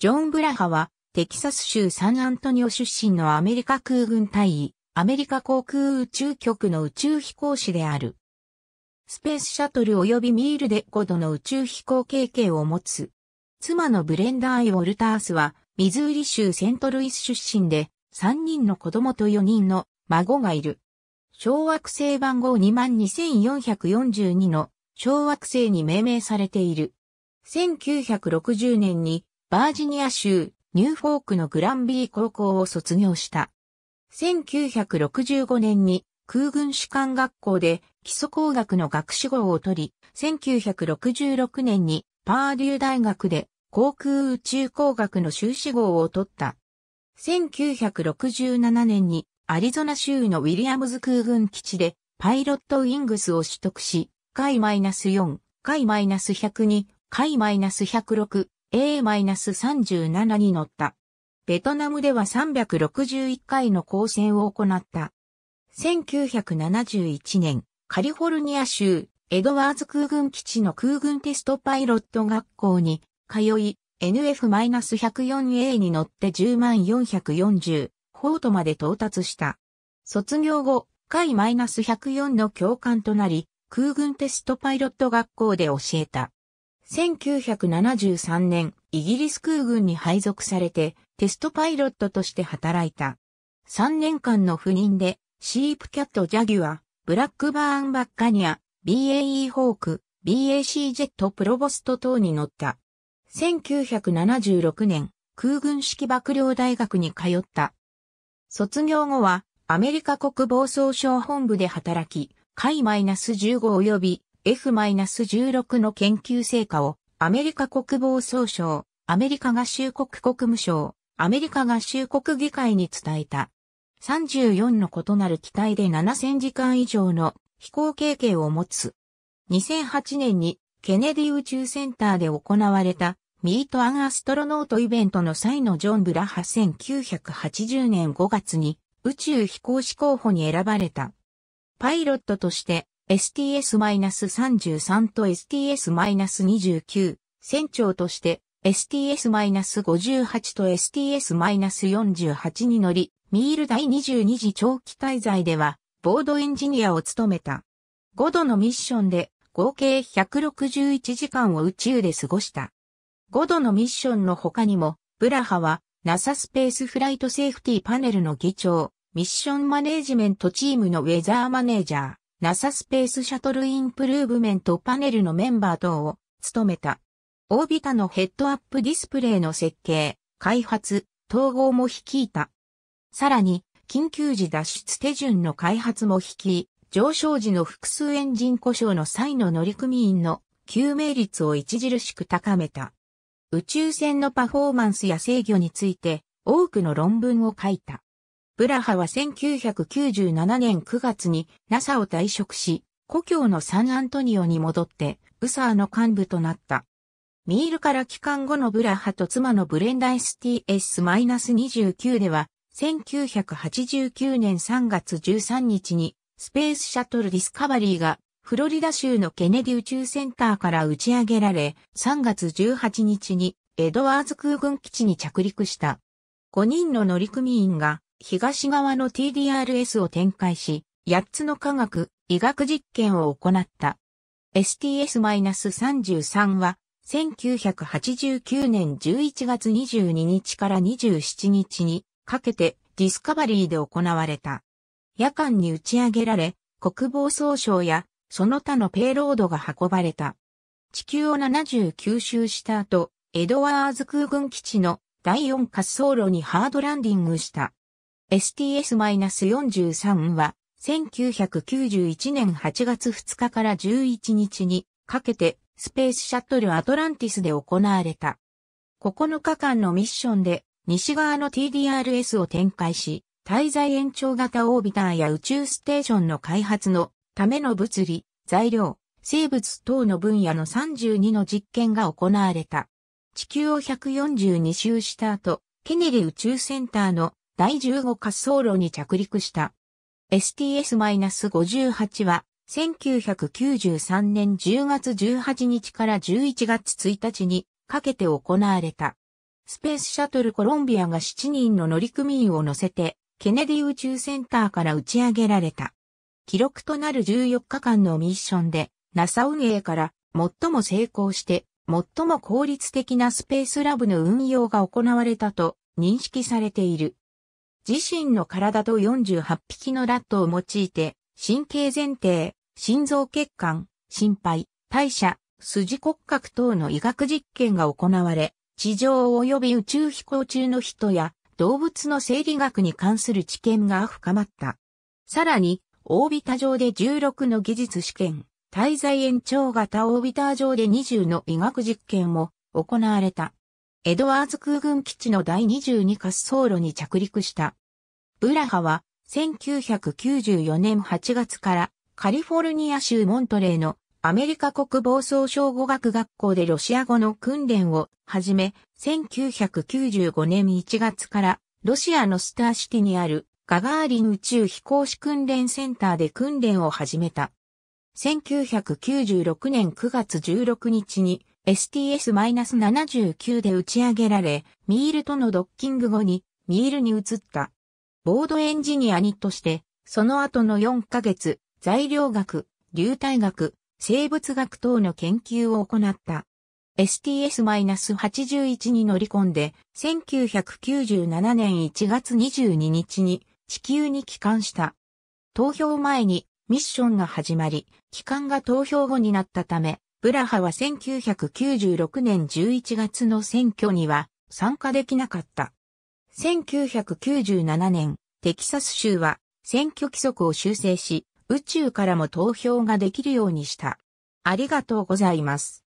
ジョン・ブラハは、テキサス州サンアントニオ出身のアメリカ空軍隊員、アメリカ航空宇宙局の宇宙飛行士である。スペースシャトル及びミールで5度の宇宙飛行経験を持つ。妻のブレンダー・イ・ウォルタースは、ミズーリ州セントルイス出身で、3人の子供と4人の孫がいる。小惑星番号22442の小惑星に命名されている。1960年にバージニア州、ニューフォークのグランビー高校を卒業した。1965年に空軍士官学校で基礎工学の学士号を取り、1966年にパーデュー大学で航空宇宙工学の修士号を取った。1967年にアリゾナ州のウィリアムズ空軍基地でパイロットウィングスを取得し、回 -4、回 -102、回 -106、A-37 に乗った。ベトナムでは361回の交戦を行った。1971年、カリフォルニア州、エドワーズ空軍基地の空軍テストパイロット学校に通い、NF-104A に乗って10440フォートまで到達した。卒業後、海 -104 の教官となり、空軍テストパイロット学校で教えた。1973年、イギリス空軍に配属されて、テストパイロットとして働いた。3年間の赴任で、シープキャットジャギュア、ブラックバーンバッカニア、BAE ホーク、BAC ジェットプロボスト等に乗った。1976年、空軍式幕僚大学に通った。卒業後は、アメリカ国防総省本部で働き、海 -15 及び F-16 の研究成果をアメリカ国防総省、アメリカ合衆国国務省、アメリカ合衆国議会に伝えた。34の異なる機体で7000時間以上の飛行経験を持つ。2008年にケネディ宇宙センターで行われたミートアンアストロノートイベントの際のジョン・ブラハ1980年5月に宇宙飛行士候補に選ばれた。パイロットとして STS-33 と STS-29、船長として STS-58 と STS-48 に乗り、ミール第22次長期滞在では、ボードエンジニアを務めた。5度のミッションで、合計161時間を宇宙で過ごした。5度のミッションの他にも、ブラハは NASA スペースフライトセーフティパネルの議長、ミッションマネージメントチームのウェザーマネージャー、NASA スペースシャトルインプルーブメントパネルのメンバー等を務めた。オービタのヘッドアップディスプレイの設計、開発、統合も率いた。さらに、緊急時脱出手順の開発も率い、上昇時の複数エンジン故障の際の乗組員の救命率を著しく高めた。宇宙船のパフォーマンスや制御について多くの論文を書いた。ブラハは1997年9月に NASA を退職し、故郷のサンアントニオに戻って、ウサーの幹部となった。ミールから帰還後のブラハと妻のブレンダ STS-29 では、1989年3月13日に、スペースシャトルディスカバリーが、フロリダ州のケネディ宇宙センターから打ち上げられ、3月18日に、エドワーズ空軍基地に着陸した。5人の乗組員が、東側の TDRS を展開し、8つの科学、医学実験を行った。STS-33 は、1989年11月22日から27日にかけてディスカバリーで行われた。夜間に打ち上げられ、国防総省やその他のペイロードが運ばれた。地球を79周した後、エドワーズ空軍基地の第4滑走路にハードランディングした。STS-43 は、1991年8月2日から11日にかけてスペースシャトルアトランティスで行われた。9日間のミッションで西側の TDRS を展開し、滞在延長型オービターや宇宙ステーションの開発のための物理、材料、生物等の分野の32の実験が行われた。地球を142周した後、ケネディ宇宙センターの第15滑走路に着陸した。STS-58 は1993年10月18日から11月1日にかけて行われた。スペースシャトルコロンビアが7人の乗組員を乗せて、ケネディ宇宙センターから打ち上げられた。記録となる14日間のミッションで、NASA 運営から最も成功して、最も効率的なスペースラブの運用が行われたと認識されている。自身の体と48匹のラットを用いて、神経前提、心臓血管、心肺、代謝、筋骨格等の医学実験が行われ、地上及び宇宙飛行中の人や動物の生理学に関する知見が深まった。さらに、オービタ上で16の技術試験、滞在延長型オービター上で20の医学実験も行われた。エドワーズ空軍基地の第22滑走路に着陸したブラハは1994年8月からカリフォルニア州モントレーのアメリカ国防総省語学学校でロシア語の訓練を始め、1995年1月からロシアのスターシティにあるガガーリン宇宙飛行士訓練センターで訓練を始めた。1996年9月16日に STS-79 で打ち上げられ、ミールとのドッキング後にミールに移った。ボードエンジニアにとして、その後の4ヶ月、材料学、流体学、生物学等の研究を行った。STS-81 に乗り込んで、1997年1月22日に地球に帰還した。投票前にミッションが始まり、帰還が投票後になったため、ブラハは1996年11月の選挙には参加できなかった。1997年、テキサス州は選挙規則を修正し、宇宙からも投票ができるようにした。ありがとうございます。